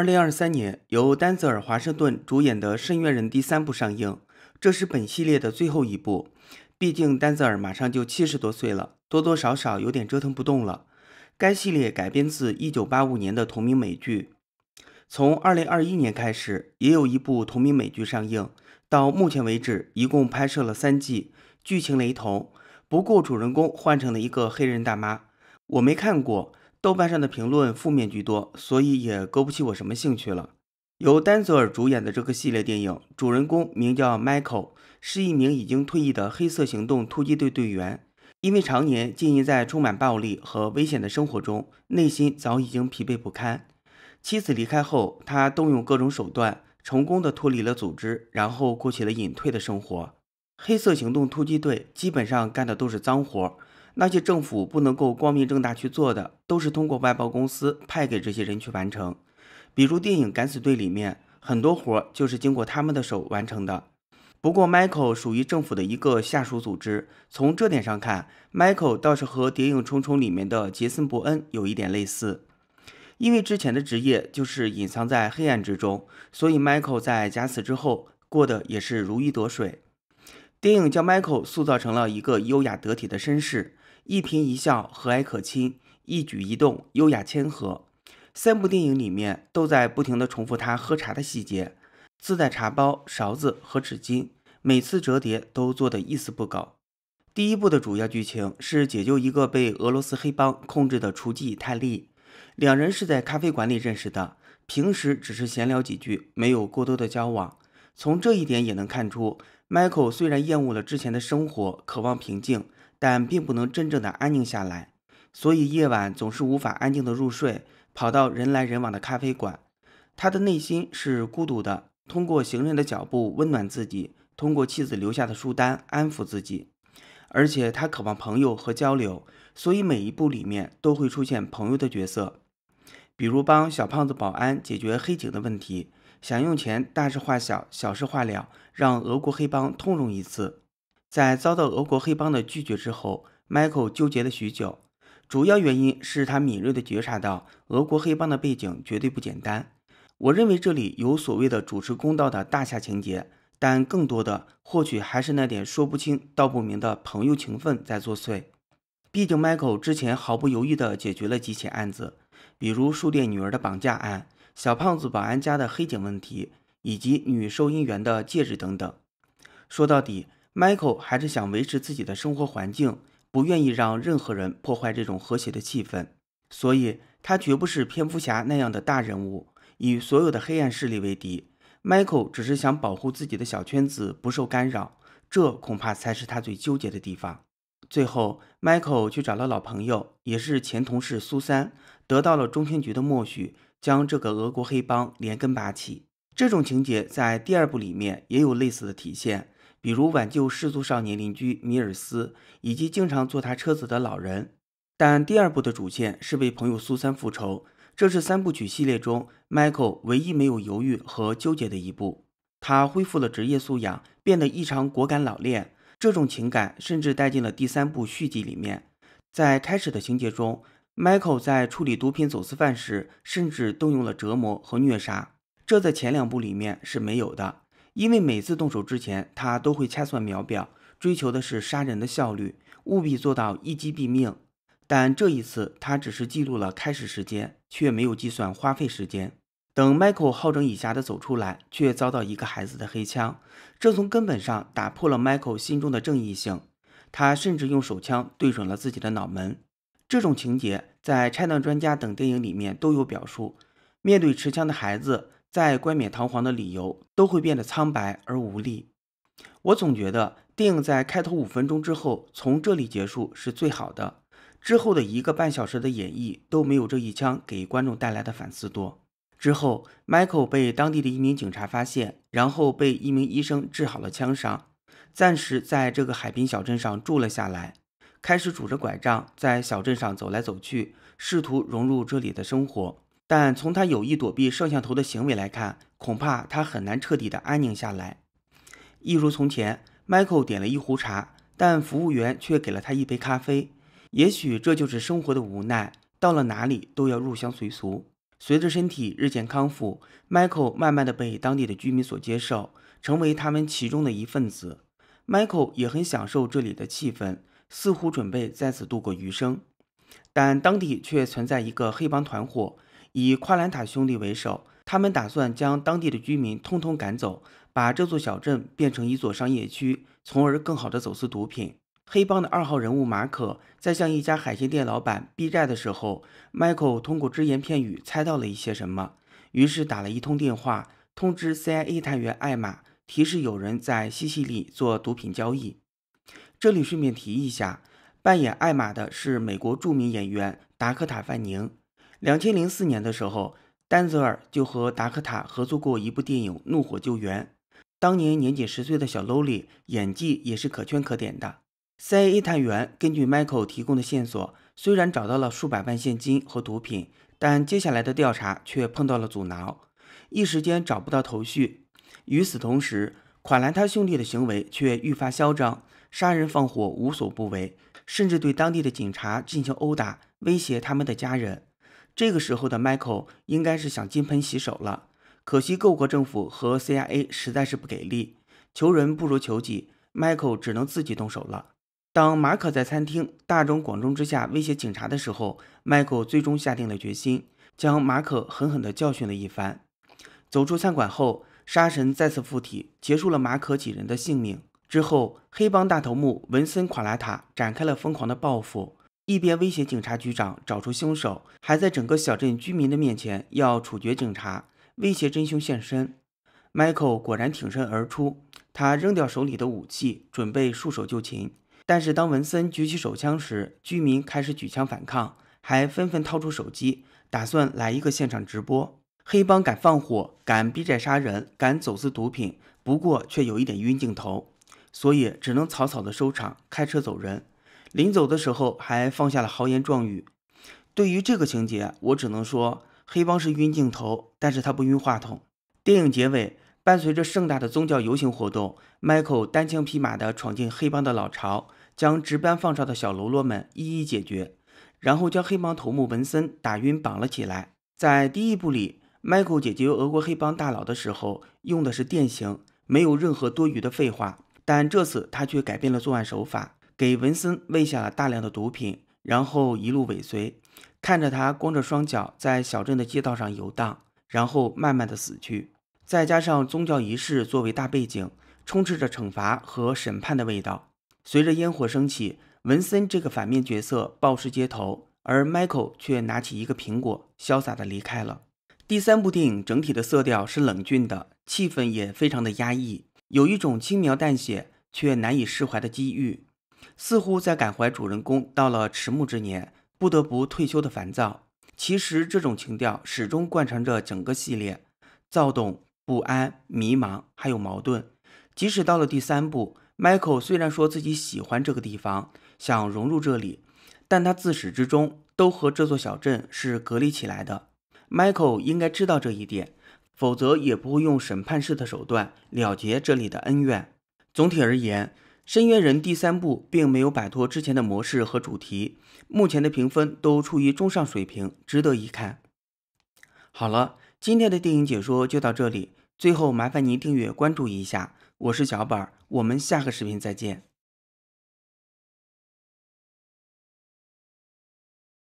二零二三年，由丹泽尔·华盛顿主演的《圣约人》第三部上映，这是本系列的最后一部。毕竟丹泽尔马上就七十多岁了，多多少少有点折腾不动了。该系列改编自一九八五年的同名美剧。从二零二一年开始，也有一部同名美剧上映，到目前为止一共拍摄了三季，剧情雷同，不过主人公换成了一个黑人大妈。我没看过。豆瓣上的评论负面居多，所以也勾不起我什么兴趣了。由丹泽尔主演的这个系列电影，主人公名叫 Michael，是一名已经退役的黑色行动突击队队员。因为常年浸淫在充满暴力和危险的生活中，内心早已经疲惫不堪。妻子离开后，他动用各种手段，成功的脱离了组织，然后过起了隐退的生活。黑色行动突击队基本上干的都是脏活。那些政府不能够光明正大去做的，都是通过外包公司派给这些人去完成。比如电影《敢死队》里面很多活就是经过他们的手完成的。不过 Michael 属于政府的一个下属组织，从这点上看，Michael 倒是和《谍影重重》里面的杰森·伯恩有一点类似，因为之前的职业就是隐藏在黑暗之中，所以 Michael 在假死之后过得也是如鱼得水。电影将 Michael 塑造成了一个优雅得体的绅士。一颦一笑和蔼可亲，一举一动优雅谦和。三部电影里面都在不停地重复他喝茶的细节，自带茶包、勺子和纸巾，每次折叠都做得一丝不苟。第一部的主要剧情是解救一个被俄罗斯黑帮控制的厨妓泰利，两人是在咖啡馆里认识的，平时只是闲聊几句，没有过多的交往。从这一点也能看出，Michael 虽然厌恶了之前的生活，渴望平静。但并不能真正的安宁下来，所以夜晚总是无法安静的入睡。跑到人来人往的咖啡馆，他的内心是孤独的，通过行人的脚步温暖自己，通过妻子留下的书单安抚自己。而且他渴望朋友和交流，所以每一步里面都会出现朋友的角色，比如帮小胖子保安解决黑警的问题，想用钱大事化小，小事化了，让俄国黑帮通融一次。在遭到俄国黑帮的拒绝之后，Michael 纠结了许久，主要原因是他敏锐地觉察到俄国黑帮的背景绝对不简单。我认为这里有所谓的主持公道的大侠情节，但更多的或许还是那点说不清道不明的朋友情分在作祟。毕竟 Michael 之前毫不犹豫地解决了几起案子，比如书店女儿的绑架案、小胖子保安家的黑警问题，以及女收银员的戒指等等。说到底。Michael 还是想维持自己的生活环境，不愿意让任何人破坏这种和谐的气氛，所以他绝不是蝙蝠侠那样的大人物，与所有的黑暗势力为敌。Michael 只是想保护自己的小圈子不受干扰，这恐怕才是他最纠结的地方。最后，Michael 去找了老朋友，也是前同事苏三，得到了中情局的默许，将这个俄国黑帮连根拔起。这种情节在第二部里面也有类似的体现。比如挽救失足少年邻居米尔斯，以及经常坐他车子的老人。但第二部的主线是为朋友苏珊复仇，这是三部曲系列中 Michael 唯一没有犹豫和纠结的一部。他恢复了职业素养，变得异常果敢老练。这种情感甚至带进了第三部续集里面。在开始的情节中，Michael 在处理毒品走私犯时，甚至动用了折磨和虐杀，这在前两部里面是没有的。因为每次动手之前，他都会掐算秒表，追求的是杀人的效率，务必做到一击毙命。但这一次，他只是记录了开始时间，却没有计算花费时间。等 Michael 好整以暇地走出来，却遭到一个孩子的黑枪，这从根本上打破了 Michael 心中的正义性。他甚至用手枪对准了自己的脑门。这种情节在《拆弹专家》等电影里面都有表述。面对持枪的孩子。再冠冕堂皇的理由都会变得苍白而无力。我总觉得电影在开头五分钟之后从这里结束是最好的，之后的一个半小时的演绎都没有这一枪给观众带来的反思多。之后，Michael 被当地的一名警察发现，然后被一名医生治好了枪伤，暂时在这个海滨小镇上住了下来，开始拄着拐杖在小镇上走来走去，试图融入这里的生活。但从他有意躲避摄像头的行为来看，恐怕他很难彻底的安宁下来。一如从前，Michael 点了一壶茶，但服务员却给了他一杯咖啡。也许这就是生活的无奈，到了哪里都要入乡随俗。随着身体日渐康复，Michael 慢慢的被当地的居民所接受，成为他们其中的一份子。Michael 也很享受这里的气氛，似乎准备在此度过余生。但当地却存在一个黑帮团伙。以夸兰塔兄弟为首，他们打算将当地的居民通通赶走，把这座小镇变成一座商业区，从而更好的走私毒品。黑帮的二号人物马可，在向一家海鲜店老板逼债的时候，Michael 通过只言片语猜到了一些什么，于是打了一通电话通知 CIA 探员艾玛，提示有人在西西里做毒品交易。这里顺便提一下，扮演艾玛的是美国著名演员达科塔·范宁。两千零四年的时候，丹泽尔就和达克塔合作过一部电影《怒火救援》。当年年仅十岁的小 Lily 演技也是可圈可点的。CIA 探员根据 Michael 提供的线索，虽然找到了数百万现金和毒品，但接下来的调查却碰到了阻挠，一时间找不到头绪。与此同时，垮兰他兄弟的行为却愈发嚣张，杀人放火无所不为，甚至对当地的警察进行殴打，威胁他们的家人。这个时候的 Michael 应该是想金盆洗手了，可惜各国政府和 CIA 实在是不给力，求人不如求己，Michael 只能自己动手了。当马可在餐厅大张广众之下威胁警察的时候，Michael 最终下定了决心，将马可狠狠地教训了一番。走出餐馆后，杀神再次附体，结束了马可几人的性命。之后，黑帮大头目文森·垮拉塔展开了疯狂的报复。一边威胁警察局长找出凶手，还在整个小镇居民的面前要处决警察，威胁真凶现身。Michael 果然挺身而出，他扔掉手里的武器，准备束手就擒。但是当文森举起手枪时，居民开始举枪反抗，还纷纷掏出手机，打算来一个现场直播。黑帮敢放火，敢逼债杀人，敢走私毒品，不过却有一点晕镜头，所以只能草草的收场，开车走人。临走的时候还放下了豪言壮语。对于这个情节，我只能说黑帮是晕镜头，但是他不晕话筒。电影结尾伴随着盛大的宗教游行活动，Michael 单枪匹马的闯进黑帮的老巢，将值班放哨的小喽啰们一一解决，然后将黑帮头目文森打晕绑了起来。在第一部里，Michael 解决俄国黑帮大佬的时候用的是电刑，没有任何多余的废话，但这次他却改变了作案手法。给文森喂下了大量的毒品，然后一路尾随，看着他光着双脚在小镇的街道上游荡，然后慢慢的死去。再加上宗教仪式作为大背景，充斥着惩罚和审判的味道。随着烟火升起，文森这个反面角色暴尸街头，而 Michael 却拿起一个苹果，潇洒的离开了。第三部电影整体的色调是冷峻的，气氛也非常的压抑，有一种轻描淡写却难以释怀的机遇。似乎在感怀主人公到了迟暮之年不得不退休的烦躁。其实这种情调始终贯穿着整个系列，躁动、不安、迷茫，还有矛盾。即使到了第三部，Michael 虽然说自己喜欢这个地方，想融入这里，但他自始至终都和这座小镇是隔离起来的。Michael 应该知道这一点，否则也不会用审判式的手段了结这里的恩怨。总体而言。《深渊人》第三部并没有摆脱之前的模式和主题，目前的评分都处于中上水平，值得一看。好了，今天的电影解说就到这里，最后麻烦您订阅关注一下，我是小板儿，我们下个视频再见。